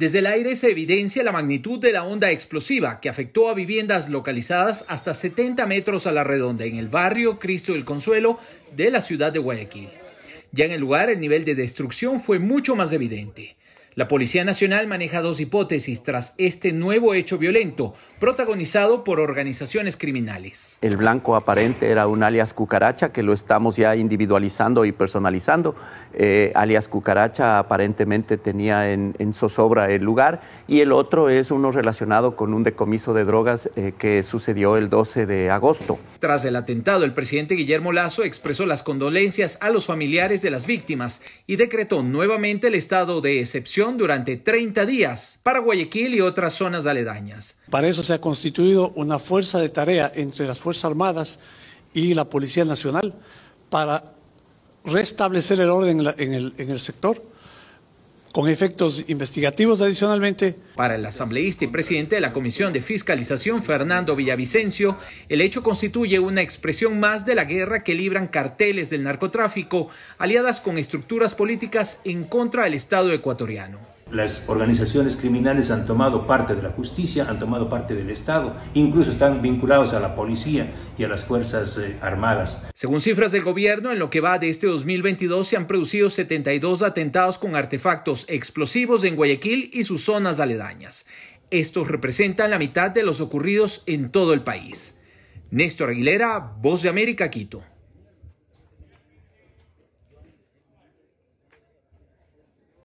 Desde el aire se evidencia la magnitud de la onda explosiva que afectó a viviendas localizadas hasta 70 metros a la redonda en el barrio Cristo del Consuelo de la ciudad de Guayaquil. Ya en el lugar el nivel de destrucción fue mucho más evidente. La Policía Nacional maneja dos hipótesis tras este nuevo hecho violento, protagonizado por organizaciones criminales. El blanco aparente era un alias cucaracha, que lo estamos ya individualizando y personalizando. Eh, alias cucaracha aparentemente tenía en, zozobra el lugar y el otro es uno relacionado con un decomiso de drogas eh, que sucedió el 12 de agosto. Tras el atentado, el presidente Guillermo Lazo expresó las condolencias a los familiares de las víctimas y decretó nuevamente el estado de excepción durante 30 días para Guayaquil y otras zonas aledañas. Para eso se ha constituido una fuerza de tarea entre las Fuerzas Armadas y la Policía Nacional para restablecer el orden en el sector con efectos investigativos adicionalmente. Para el asambleísta y presidente de la Comisión de Fiscalización, Fernando Villavicencio, el hecho constituye una expresión más de la guerra que libran carteles del narcotráfico, aliadas con estructuras políticas en contra del Estado ecuatoriano las organizaciones criminales han tomado parte de la justicia, han tomado parte del Estado, incluso están vinculados a la policía y a las Fuerzas eh, Armadas. Según cifras del gobierno, en lo que va de este 2022 se han producido 72 atentados con artefactos explosivos en Guayaquil y sus zonas aledañas. Estos representan la mitad de los ocurridos en todo el país. Néstor Aguilera, Voz de América, Quito.